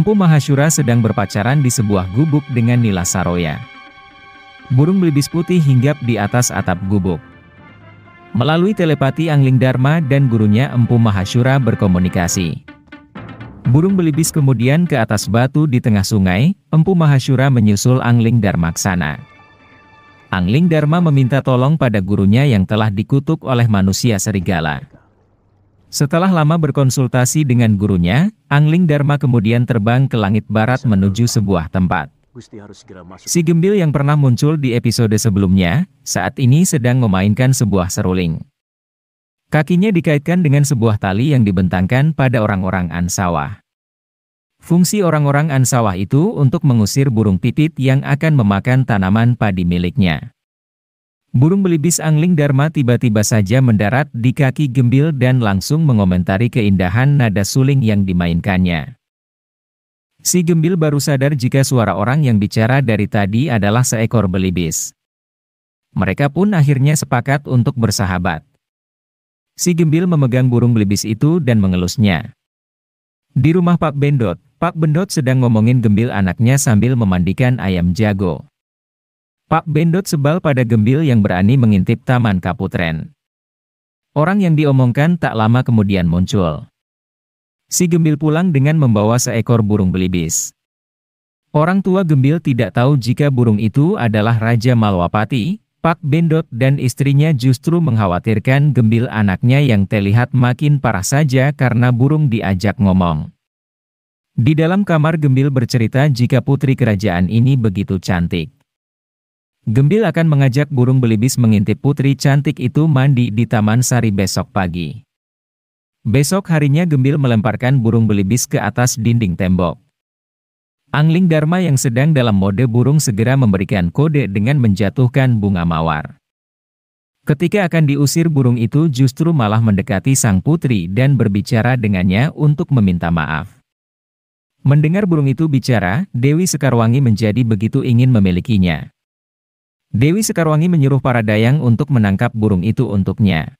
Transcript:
Empu Mahasyura sedang berpacaran di sebuah gubuk dengan Nila Saroya. Burung belibis putih hinggap di atas atap gubuk. Melalui telepati Angling Dharma dan gurunya Empu Mahasyura berkomunikasi. Burung belibis kemudian ke atas batu di tengah sungai, Empu Mahasyura menyusul Angling Dharma ke sana. Angling Dharma meminta tolong pada gurunya yang telah dikutuk oleh manusia serigala. Setelah lama berkonsultasi dengan gurunya, Angling Dharma kemudian terbang ke langit barat menuju sebuah tempat. Si Gembil yang pernah muncul di episode sebelumnya, saat ini sedang memainkan sebuah seruling. Kakinya dikaitkan dengan sebuah tali yang dibentangkan pada orang-orang Ansawah. Fungsi orang-orang Ansawah itu untuk mengusir burung pipit yang akan memakan tanaman padi miliknya. Burung belibis angling Dharma tiba-tiba saja mendarat di kaki gembil dan langsung mengomentari keindahan nada suling yang dimainkannya. Si gembil baru sadar jika suara orang yang bicara dari tadi adalah seekor belibis. Mereka pun akhirnya sepakat untuk bersahabat. Si gembil memegang burung belibis itu dan mengelusnya. Di rumah Pak Bendot, Pak Bendot sedang ngomongin gembil anaknya sambil memandikan ayam jago. Pak Bendot sebal pada gembil yang berani mengintip Taman Kaputren. Orang yang diomongkan tak lama kemudian muncul. Si gembil pulang dengan membawa seekor burung belibis. Orang tua gembil tidak tahu jika burung itu adalah Raja Malwapati, Pak Bendot dan istrinya justru mengkhawatirkan gembil anaknya yang terlihat makin parah saja karena burung diajak ngomong. Di dalam kamar gembil bercerita jika putri kerajaan ini begitu cantik. Gembil akan mengajak burung belibis mengintip putri cantik itu mandi di Taman Sari besok pagi. Besok harinya Gembil melemparkan burung belibis ke atas dinding tembok. Angling Dharma yang sedang dalam mode burung segera memberikan kode dengan menjatuhkan bunga mawar. Ketika akan diusir burung itu justru malah mendekati sang putri dan berbicara dengannya untuk meminta maaf. Mendengar burung itu bicara, Dewi Sekarwangi menjadi begitu ingin memilikinya. Dewi Sekarwangi menyuruh para dayang untuk menangkap burung itu untuknya.